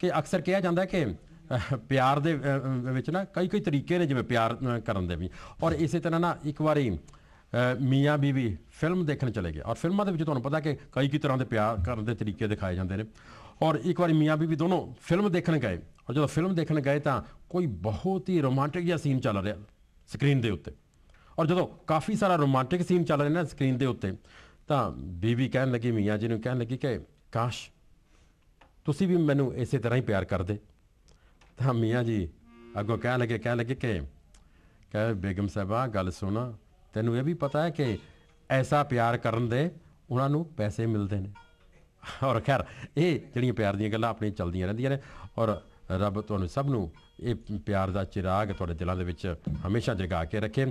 ਕਿ ਅਕਸਰ ਕਿਹਾ ਜਾਂਦਾ ਕਿ ਪਿਆਰ ਦੇ ਵਿੱਚ ਨਾ ਕਈ ਕਈ ਤਰੀਕੇ ਨੇ ਜਿਵੇਂ ਪਿਆਰ ਕਰਨ ਦੇ ਵੀ ਔਰ ਇਸੇ ਤਰ੍ਹਾਂ ਨਾ ਇੱਕ ਵਾਰੀ ਮੀਆਂ ਬੀਵੀ ਫਿਲਮ ਦੇਖਣ ਚਲੇ ਗਏ ਔਰ ਫਿਲਮਾਂ ਦੇ ਵਿੱਚ ਤੁਹਾਨੂੰ ਪਤਾ ਕਿ ਕਈ ਕਈ ਤਰ੍ਹਾਂ ਦੇ ਪਿਆਰ ਕਰਨ ਦੇ ਤਰੀਕੇ ਦਿਖਾਏ ਜਾਂਦੇ ਨੇ ਔਰ ਇੱਕ ਵਾਰੀ ਮੀਆਂ ਬੀਵੀ ਦੋਨੋਂ ਫਿਲਮ ਦੇਖਣ ਗਏ ਔਰ ਜਦੋਂ ਫਿਲਮ ਦੇਖਣ ਗਏ ਤਾਂ ਕੋਈ ਬਹੁਤ ਹੀ ਰੋਮਾਂਟਿਕ ਜਿਹਾ ਸੀਨ ਚੱਲ ਰਿਹਾ ਸਕਰੀਨ ਦੇ ਉੱਤੇ ਔਰ ਜਦੋਂ ਕਾਫੀ ਸਾਰਾ ਰੋਮਾਂਟਿਕ ਸੀਨ ਚੱਲ ਰਿਹਾ ਨਾ ਸਕਰੀਨ ਦੇ ਉੱਤੇ ਤਾਂ ਬੀਵੀ ਕਹਿਣ ਲੱਗੀ ਮੀਆਂ ਜੀ ਨੂੰ ਕਹਿਣ ਲੱਗੀ ਕਿ ਕਾਸ਼ ਤੁਸੀਂ ਵੀ ਮੈਨੂੰ ਇਸੇ ਤਰ੍ਹਾਂ ਹੀ ਪਿਆਰ ਕਰਦੇ ਤਾਂ ਮੀਆਂ ਜੀ ਅੱਗੋਂ ਕਹਿ ਲੱਗੇ ਕਹਿ ਲੱਗੇ ਕਿ ਕਹੇ ਬੇਗਮ ਸਾਹਿਬਾ ਗੱਲ ਸੁਣਾ ਤੈਨੂੰ ਇਹ ਵੀ ਪਤਾ ਹੈ ਕਿ ਐਸਾ ਪਿਆਰ ਕਰਨ ਦੇ ਉਹਨਾਂ ਨੂੰ ਪੈਸੇ ਮਿਲਦੇ ਨੇ ਔਰ ਖੈਰ ਇਹ ਜਿਹੜੀਆਂ ਪਿਆਰ ਦੀਆਂ ਗੱਲਾਂ ਆਪਣੀ ਚੱਲਦੀਆਂ ਰਹਿੰਦੀਆਂ ਨੇ ਔਰ ਰੱਬ ਤੁਹਾਨੂੰ ਸਭ ਨੂੰ ਇਹ ਪਿਆਰ ਦਾ ਚਿਰਾਗ ਤੁਹਾਡੇ ਦਿਲਾਂ ਦੇ ਵਿੱਚ ਹਮੇਸ਼ਾ ਜਗਾ ਕੇ ਰੱਖੇ